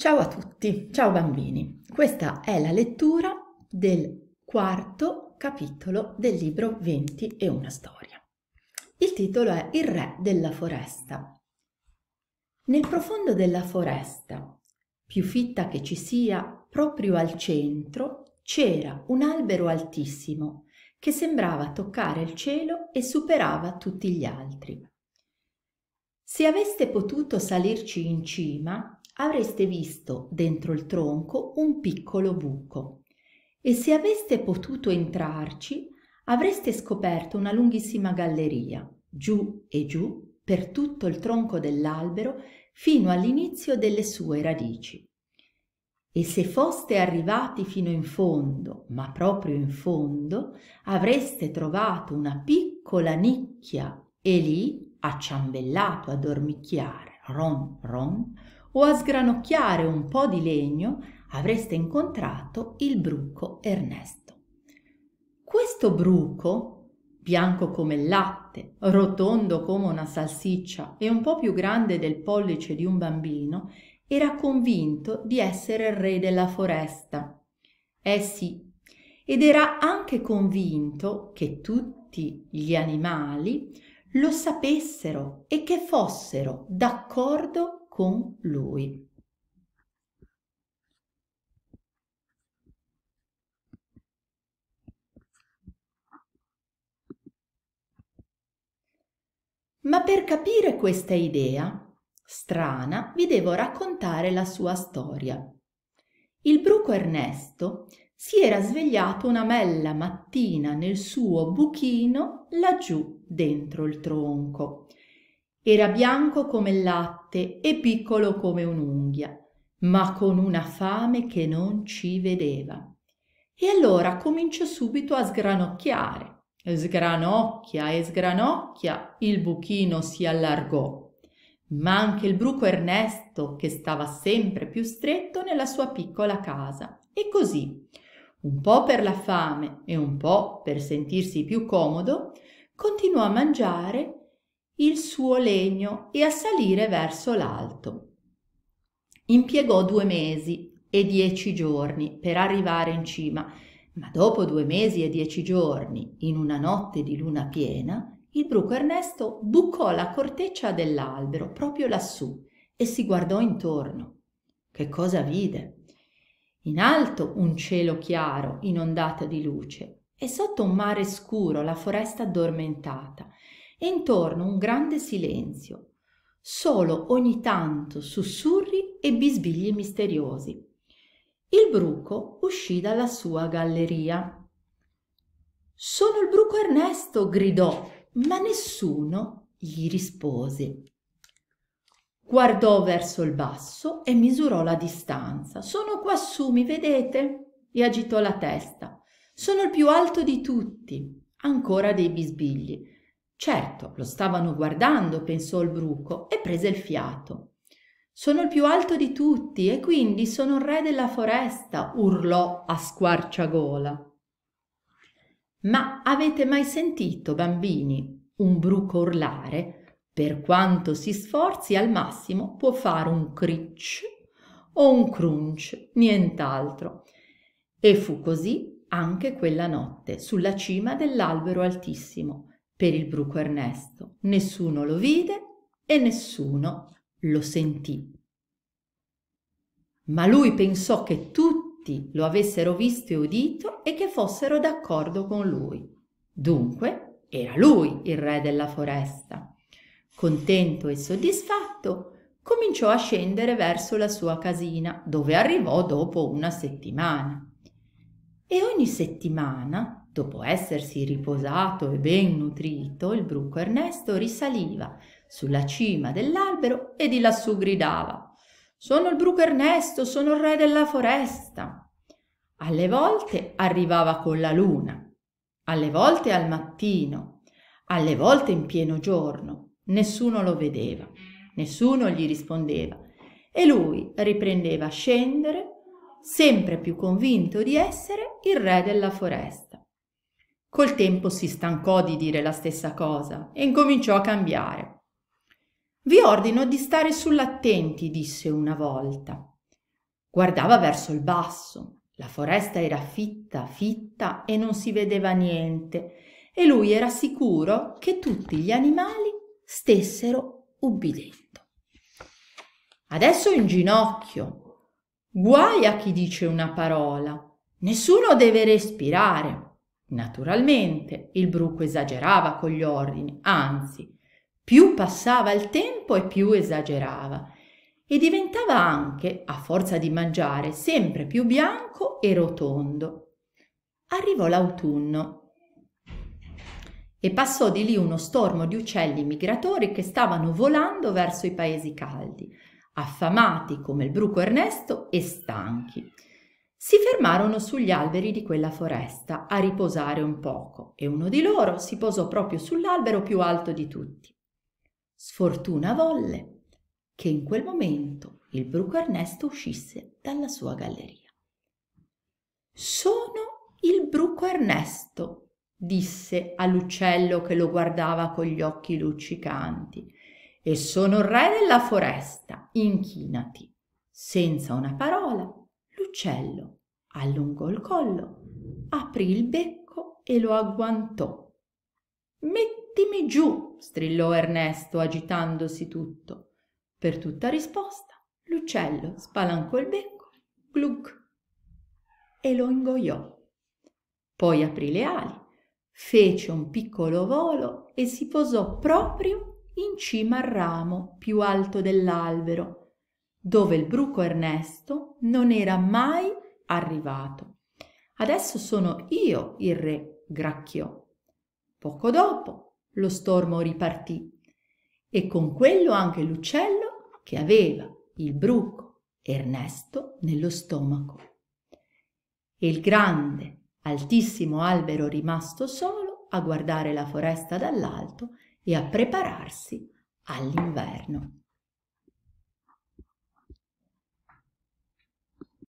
Ciao a tutti, ciao bambini. Questa è la lettura del quarto capitolo del libro 20 e una storia. Il titolo è Il re della foresta. Nel profondo della foresta, più fitta che ci sia, proprio al centro, c'era un albero altissimo che sembrava toccare il cielo e superava tutti gli altri. Se aveste potuto salirci in cima, avreste visto dentro il tronco un piccolo buco e se aveste potuto entrarci avreste scoperto una lunghissima galleria, giù e giù per tutto il tronco dell'albero fino all'inizio delle sue radici. E se foste arrivati fino in fondo, ma proprio in fondo, avreste trovato una piccola nicchia e lì, acciambellato a dormicchiare, ron ron, o a sgranocchiare un po' di legno avreste incontrato il bruco Ernesto. Questo bruco, bianco come il latte, rotondo come una salsiccia e un po' più grande del pollice di un bambino, era convinto di essere il re della foresta. Eh sì, ed era anche convinto che tutti gli animali lo sapessero e che fossero d'accordo con lui. Ma per capire questa idea strana vi devo raccontare la sua storia. Il bruco Ernesto si era svegliato una bella mattina nel suo buchino laggiù dentro il tronco. Era bianco come il latte latte e piccolo come un'unghia, ma con una fame che non ci vedeva. E allora comincia subito a sgranocchiare. Sgranocchia e sgranocchia, il buchino si allargò, ma anche il bruco Ernesto che stava sempre più stretto nella sua piccola casa. E così, un po' per la fame e un po' per sentirsi più comodo, continuò a mangiare il suo legno e a salire verso l'alto. Impiegò due mesi e dieci giorni per arrivare in cima, ma dopo due mesi e dieci giorni, in una notte di luna piena, il bruco Ernesto bucò la corteccia dell'albero proprio lassù e si guardò intorno. Che cosa vide? In alto un cielo chiaro, inondato di luce, e sotto un mare scuro la foresta addormentata, e intorno un grande silenzio solo ogni tanto sussurri e bisbigli misteriosi il bruco uscì dalla sua galleria sono il bruco ernesto gridò ma nessuno gli rispose guardò verso il basso e misurò la distanza sono quassù mi vedete e agitò la testa sono il più alto di tutti ancora dei bisbigli Certo, lo stavano guardando, pensò il bruco e prese il fiato. Sono il più alto di tutti e quindi sono il re della foresta, urlò a squarciagola. Ma avete mai sentito, bambini, un bruco urlare? Per quanto si sforzi al massimo può fare un cricch o un crunch, nient'altro. E fu così anche quella notte, sulla cima dell'albero altissimo per il bruco Ernesto. Nessuno lo vide e nessuno lo sentì. Ma lui pensò che tutti lo avessero visto e udito e che fossero d'accordo con lui. Dunque era lui il re della foresta. Contento e soddisfatto, cominciò a scendere verso la sua casina, dove arrivò dopo una settimana e ogni settimana, dopo essersi riposato e ben nutrito, il bruco Ernesto risaliva sulla cima dell'albero e di lassù gridava Sono il bruco Ernesto, sono il re della foresta. Alle volte arrivava con la luna, alle volte al mattino, alle volte in pieno giorno. Nessuno lo vedeva, nessuno gli rispondeva e lui riprendeva a scendere sempre più convinto di essere il re della foresta. Col tempo si stancò di dire la stessa cosa e incominciò a cambiare. Vi ordino di stare sull'attenti, disse una volta. Guardava verso il basso. La foresta era fitta, fitta e non si vedeva niente, e lui era sicuro che tutti gli animali stessero ubbidendo. Adesso in ginocchio, Guai a chi dice una parola. Nessuno deve respirare. Naturalmente il bruco esagerava con gli ordini, anzi, più passava il tempo e più esagerava, e diventava anche, a forza di mangiare, sempre più bianco e rotondo. Arrivò l'autunno e passò di lì uno stormo di uccelli migratori che stavano volando verso i paesi caldi affamati come il bruco Ernesto e stanchi. Si fermarono sugli alberi di quella foresta a riposare un poco e uno di loro si posò proprio sull'albero più alto di tutti. Sfortuna volle che in quel momento il bruco Ernesto uscisse dalla sua galleria. Sono il bruco Ernesto, disse all'uccello che lo guardava con gli occhi luccicanti e sono il re della foresta, inchinati. Senza una parola, l'uccello allungò il collo, aprì il becco e lo agguantò. Mettimi giù, strillò Ernesto agitandosi tutto. Per tutta risposta, l'uccello spalancò il becco, gluc, e lo ingoiò. Poi aprì le ali, fece un piccolo volo e si posò proprio in cima al ramo più alto dell'albero dove il bruco ernesto non era mai arrivato adesso sono io il re gracchiò poco dopo lo stormo ripartì e con quello anche l'uccello che aveva il bruco ernesto nello stomaco e il grande altissimo albero rimasto solo a guardare la foresta dall'alto e a prepararsi all'inverno.